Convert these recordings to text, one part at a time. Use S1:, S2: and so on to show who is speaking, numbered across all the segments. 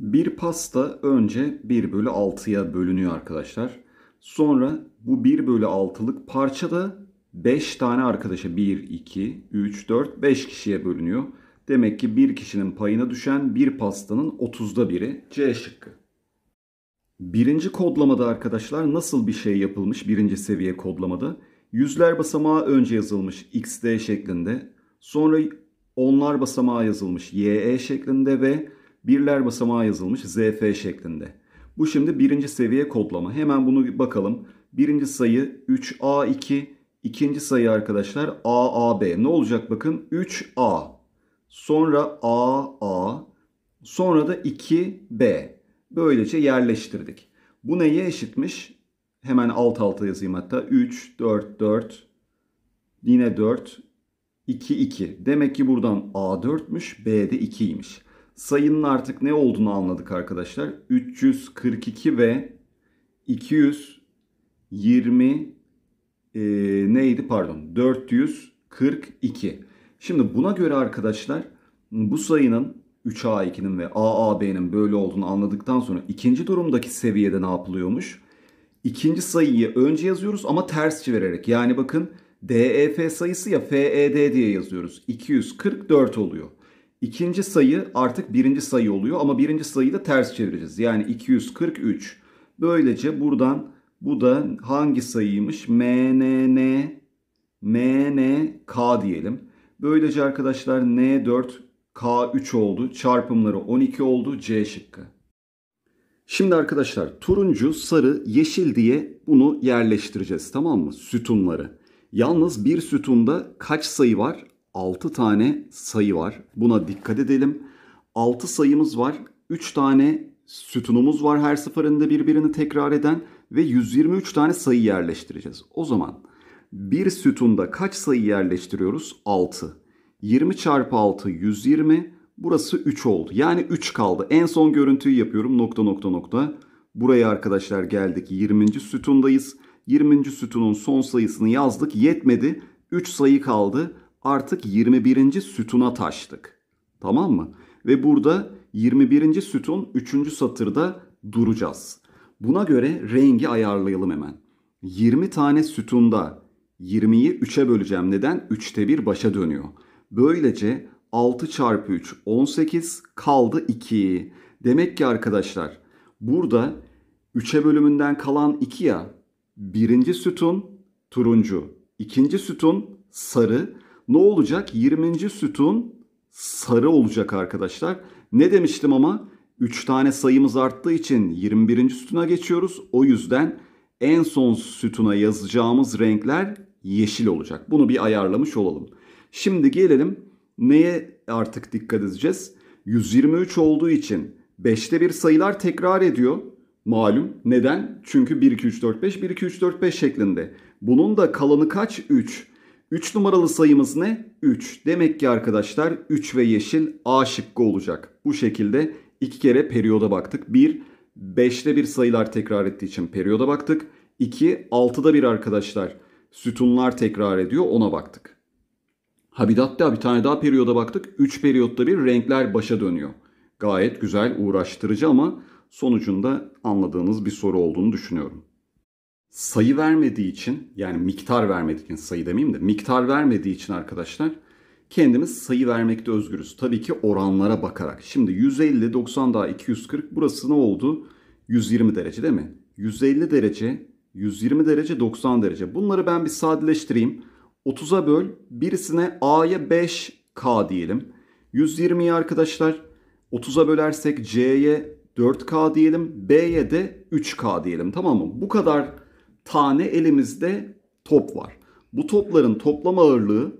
S1: Bir pasta önce 1 bölü 6'ya bölünüyor arkadaşlar. Sonra bu 1 bölü 6'lık parça da 5 tane arkadaşa 1, 2, 3, 4, 5 kişiye bölünüyor. Demek ki bir kişinin payına düşen bir pastanın 30'da biri C şıkkı. Birinci kodlamada arkadaşlar nasıl bir şey yapılmış birinci seviye kodlamada? Yüzler basamağı önce yazılmış XD şeklinde. Sonra onlar basamağı yazılmış YE şeklinde ve birler basamağı yazılmış ZF şeklinde. Bu şimdi birinci seviye kodlama. Hemen bunu bakalım. Birinci sayı 3A2, ikinci sayı arkadaşlar AAB. Ne olacak bakın 3A, sonra AA, sonra da 2B. Böylece yerleştirdik. Bu neye eşitmiş? Hemen alt alta yazayım hatta. 3, 4, 4, yine 4, 2, 2. Demek ki buradan A4'müş, B de 2'ymiş sayının artık ne olduğunu anladık arkadaşlar. 342 ve 220 e, neydi pardon 442. Şimdi buna göre arkadaşlar bu sayının 3A2'nin ve AAB'nin böyle olduğunu anladıktan sonra ikinci durumdaki seviyede ne yapılıyormuş? İkinci sayıyı önce yazıyoruz ama ters çevirerek. Yani bakın DEF sayısı ya FED diye yazıyoruz. 244 oluyor. İkinci sayı artık birinci sayı oluyor ama birinci sayıyı da ters çevireceğiz. Yani 243. Böylece buradan bu da hangi sayıymış? MNN MNK diyelim. Böylece arkadaşlar N4 K3 oldu. Çarpımları 12 oldu. C şıkkı. Şimdi arkadaşlar turuncu, sarı, yeşil diye bunu yerleştireceğiz tamam mı? Sütunları. Yalnız bir sütunda kaç sayı var? 6 tane sayı var. Buna dikkat edelim. 6 sayımız var. 3 tane sütunumuz var her seferinde birbirini tekrar eden ve 123 tane sayı yerleştireceğiz. O zaman bir sütunda kaç sayı yerleştiriyoruz? 6. 20 çarpı 6 120. Burası 3 oldu. Yani 3 kaldı. En son görüntüyü yapıyorum. Nokta nokta nokta. Buraya arkadaşlar geldik. 20. sütundayız. 20. sütunun son sayısını yazdık. Yetmedi. 3 sayı kaldı artık 21. sütuna taştık. Tamam mı? Ve burada 21. sütun 3. satırda duracağız. Buna göre rengi ayarlayalım hemen. 20 tane sütunda 20'yi 3'e böleceğim. Neden? 3'te 1 başa dönüyor. Böylece 6 çarpı 3 18 kaldı 2. Demek ki arkadaşlar burada 3'e bölümünden kalan 2 ya. Birinci sütun turuncu, ikinci sütun sarı, ne olacak? 20. sütun sarı olacak arkadaşlar. Ne demiştim ama 3 tane sayımız arttığı için 21. sütuna geçiyoruz. O yüzden en son sütuna yazacağımız renkler yeşil olacak. Bunu bir ayarlamış olalım. Şimdi gelelim neye artık dikkat edeceğiz? 123 olduğu için 5'te bir sayılar tekrar ediyor. Malum. Neden? Çünkü 1 2 3 4 5 1 2 3 4 5 şeklinde. Bunun da kalanı kaç? 3. 3 numaralı sayımız ne? 3. Demek ki arkadaşlar 3 ve yeşil A şıkkı olacak. Bu şekilde iki kere periyoda baktık. 1. 5'te bir sayılar tekrar ettiği için periyoda baktık. 2. 6'da bir arkadaşlar sütunlar tekrar ediyor ona baktık. Habitat'ta bir tane daha periyoda baktık. 3 periyotta bir renkler başa dönüyor. Gayet güzel uğraştırıcı ama sonucunda anladığınız bir soru olduğunu düşünüyorum sayı vermediği için yani miktar vermediği için sayı demeyeyim de miktar vermediği için arkadaşlar kendimiz sayı vermekte özgürüz. Tabii ki oranlara bakarak. Şimdi 150, 90 daha 240 burası ne oldu? 120 derece değil mi? 150 derece, 120 derece, 90 derece. Bunları ben bir sadeleştireyim. 30'a böl birisine A'ya 5K diyelim. 120'yi arkadaşlar 30'a bölersek C'ye 4K diyelim. B'ye de 3K diyelim tamam mı? Bu kadar tane elimizde top var. Bu topların toplam ağırlığı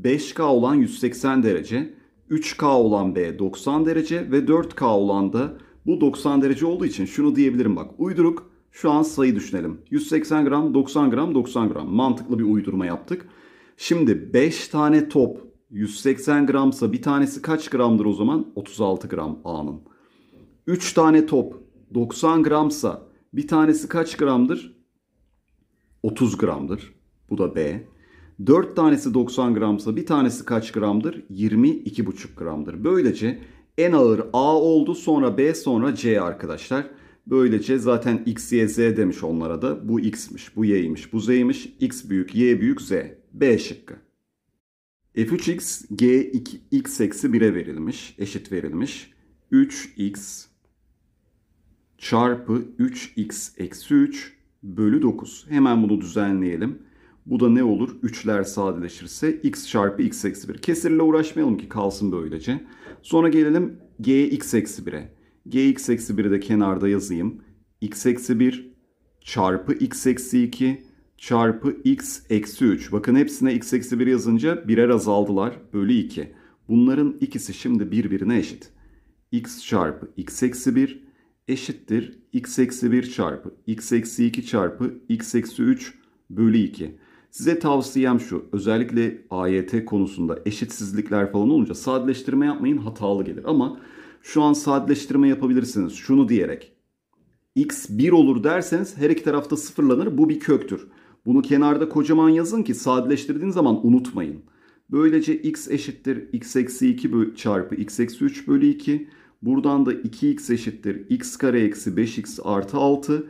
S1: 5K olan 180 derece, 3K olan B 90 derece ve 4K olan da bu 90 derece olduğu için şunu diyebilirim bak uyduruk şu an sayı düşünelim. 180 gram, 90 gram, 90 gram. Mantıklı bir uydurma yaptık. Şimdi 5 tane top 180 gramsa bir tanesi kaç gramdır o zaman? 36 gram A'nın. 3 tane top 90 gramsa bir tanesi kaç gramdır? 30 gramdır. Bu da B. 4 tanesi 90 gramsa bir tanesi kaç gramdır? 22,5 gramdır. Böylece en ağır A oldu sonra B sonra C arkadaşlar. Böylece zaten X, Y, Z demiş onlara da. Bu X'miş, bu Y'ymiş, bu Z'ymiş. X büyük, Y büyük, Z. B şıkkı. F3X, G2, X eksi 1'e verilmiş. Eşit verilmiş. 3X çarpı 3X eksi 3 bölü 9. Hemen bunu düzenleyelim. Bu da ne olur? 3'ler sadeleşirse x çarpı x eksi 1. Kesirle uğraşmayalım ki kalsın böylece. Sonra gelelim gx eksi 1'e. gx eksi 1'i de kenarda yazayım. x eksi 1 çarpı x eksi 2 çarpı x eksi 3. Bakın hepsine x eksi 1 yazınca birer azaldılar. Bölü 2. Bunların ikisi şimdi birbirine eşit. x çarpı x eksi 1 eşittir x eksi 1 çarpı x eksi 2 çarpı x eksi 3 bölü 2. Size tavsiyem şu özellikle AYT konusunda eşitsizlikler falan olunca sadeleştirme yapmayın hatalı gelir. Ama şu an sadeleştirme yapabilirsiniz şunu diyerek x 1 olur derseniz her iki tarafta sıfırlanır bu bir köktür. Bunu kenarda kocaman yazın ki sadeleştirdiğin zaman unutmayın. Böylece x eşittir x eksi 2 çarpı x eksi 3 bölü 2 Buradan da 2x eşittir x kare eksi 5x artı 6.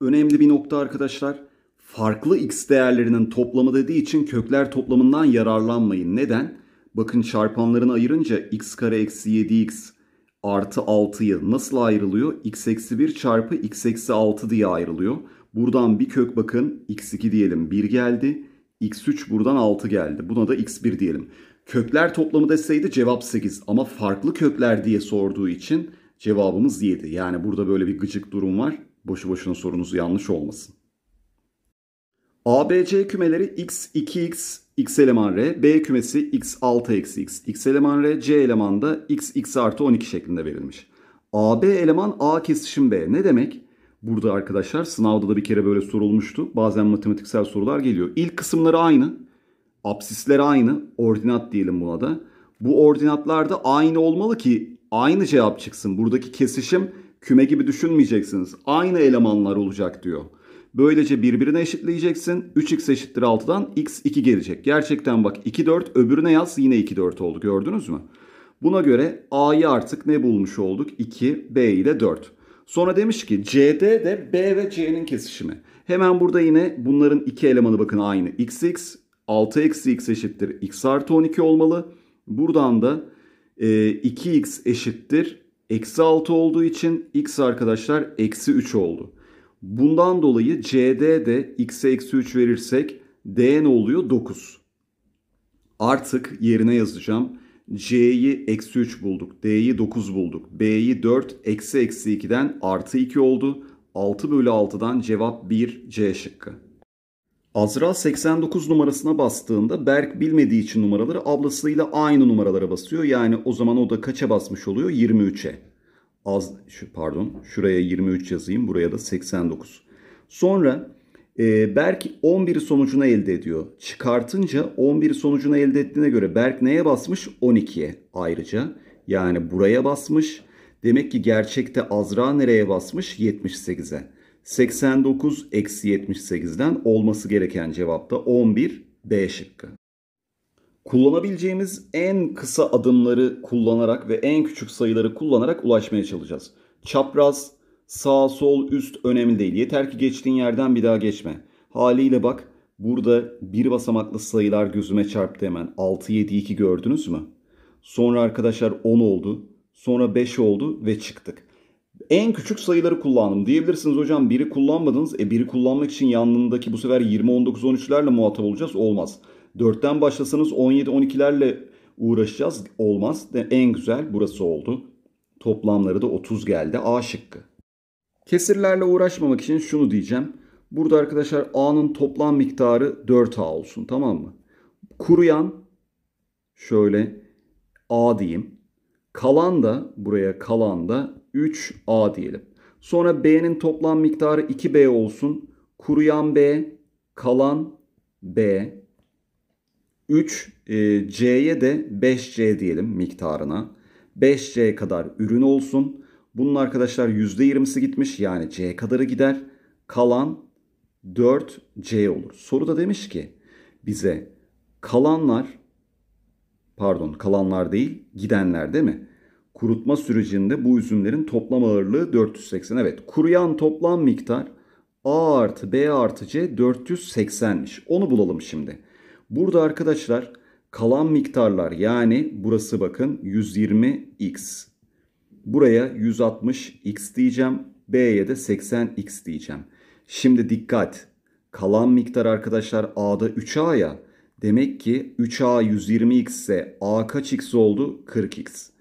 S1: Önemli bir nokta arkadaşlar. Farklı x değerlerinin toplamı dediği için kökler toplamından yararlanmayın. Neden? Bakın çarpanlarını ayırınca x kare eksi 7x artı 6'yı nasıl ayrılıyor? x eksi 1 çarpı x eksi 6 diye ayrılıyor. Buradan bir kök bakın x2 diyelim 1 geldi. x3 buradan 6 geldi. Buna da x1 diyelim. Kökler toplamı deseydi cevap 8 ama farklı kökler diye sorduğu için cevabımız 7. Yani burada böyle bir gıcık durum var. Boşu boşuna sorunuz yanlış olmasın. ABC kümeleri x, 2x, x eleman r, b kümesi x 6 x x, x eleman r, c eleman da x, x artı 12 şeklinde verilmiş. AB eleman A kesişim B. Ne demek? Burada arkadaşlar sınavda da bir kere böyle sorulmuştu. Bazen matematiksel sorular geliyor. İlk kısımları aynı. Apsisler aynı. Ordinat diyelim buna da. Bu ordinatlarda aynı olmalı ki aynı cevap çıksın. Buradaki kesişim küme gibi düşünmeyeceksiniz. Aynı elemanlar olacak diyor. Böylece birbirine eşitleyeceksin. 3x eşittir 6'dan x 2 gelecek. Gerçekten bak 2 4 öbürüne yaz yine 2 4 oldu gördünüz mü? Buna göre a'yı artık ne bulmuş olduk? 2 b ile 4. Sonra demiş ki CD de B ve C'nin kesişimi. Hemen burada yine bunların iki elemanı bakın aynı. XX 6 eksi x eşittir x artı 12 olmalı. Buradan da e, 2x eşittir eksi 6 olduğu için x arkadaşlar eksi 3 oldu. Bundan dolayı CD de x'e eksi 3 verirsek D ne oluyor? 9. Artık yerine yazacağım. C'yi eksi 3 bulduk. D'yi 9 bulduk. B'yi 4 eksi eksi 2'den artı 2 oldu. 6 bölü 6'dan cevap 1 C şıkkı. Azra 89 numarasına bastığında Berk bilmediği için numaraları ablasıyla aynı numaralara basıyor. Yani o zaman o da kaça basmış oluyor? 23'e. Az, şu, pardon şuraya 23 yazayım buraya da 89. Sonra e, Berk 11 sonucunu elde ediyor. Çıkartınca 11 sonucunu elde ettiğine göre Berk neye basmış? 12'ye ayrıca. Yani buraya basmış. Demek ki gerçekte Azra nereye basmış? 78'e. 89 eksi 78'den olması gereken cevapta 11 B şıkkı. Kullanabileceğimiz en kısa adımları kullanarak ve en küçük sayıları kullanarak ulaşmaya çalışacağız. Çapraz, sağ, sol, üst önemli değil. Yeter ki geçtiğin yerden bir daha geçme. Haliyle bak burada bir basamaklı sayılar gözüme çarptı hemen. 6, 7, 2 gördünüz mü? Sonra arkadaşlar 10 oldu. Sonra 5 oldu ve çıktık. En küçük sayıları kullandım. Diyebilirsiniz hocam biri kullanmadınız. E biri kullanmak için yanındaki bu sefer 20, 19, 13'lerle muhatap olacağız. Olmaz. 4'ten başlasanız 17, 12'lerle uğraşacağız. Olmaz. En güzel burası oldu. Toplamları da 30 geldi. A şıkkı. Kesirlerle uğraşmamak için şunu diyeceğim. Burada arkadaşlar A'nın toplam miktarı 4A olsun tamam mı? Kuruyan şöyle A diyeyim. Kalan da buraya kalan da 3A diyelim. Sonra B'nin toplam miktarı 2B olsun. Kuruyan B, kalan B. 3C'ye e, de 5C diyelim miktarına. 5C kadar ürün olsun. Bunun arkadaşlar %20'si gitmiş yani C kadarı gider. Kalan 4C olur. Soru da demiş ki bize kalanlar pardon kalanlar değil gidenler değil mi? kurutma sürecinde bu üzümlerin toplam ağırlığı 480. Evet kuruyan toplam miktar A artı B artı C 480'miş. Onu bulalım şimdi. Burada arkadaşlar kalan miktarlar yani burası bakın 120x. Buraya 160x diyeceğim. B'ye de 80x diyeceğim. Şimdi dikkat. Kalan miktar arkadaşlar A'da 3A ya. Demek ki 3A 120x ise A kaç x oldu? 40x.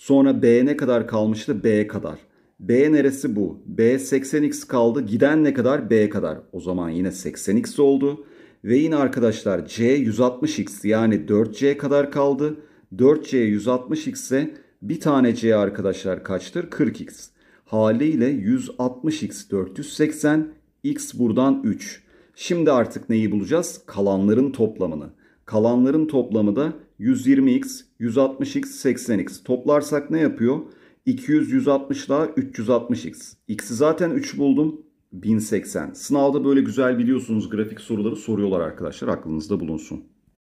S1: Sonra B ne kadar kalmıştı? B kadar. B neresi bu? B 80x kaldı. Giden ne kadar? B kadar. O zaman yine 80x oldu. Ve yine arkadaşlar C 160x yani 4C kadar kaldı. 4C 160x ise bir tane C arkadaşlar kaçtır? 40x. Haliyle 160x 480 x buradan 3. Şimdi artık neyi bulacağız? Kalanların toplamını. Kalanların toplamı da 120x, 160x, 80x. Toplarsak ne yapıyor? 200, 160 daha 360x. X'i zaten 3 buldum. 1080. Sınavda böyle güzel biliyorsunuz grafik soruları soruyorlar arkadaşlar. Aklınızda bulunsun.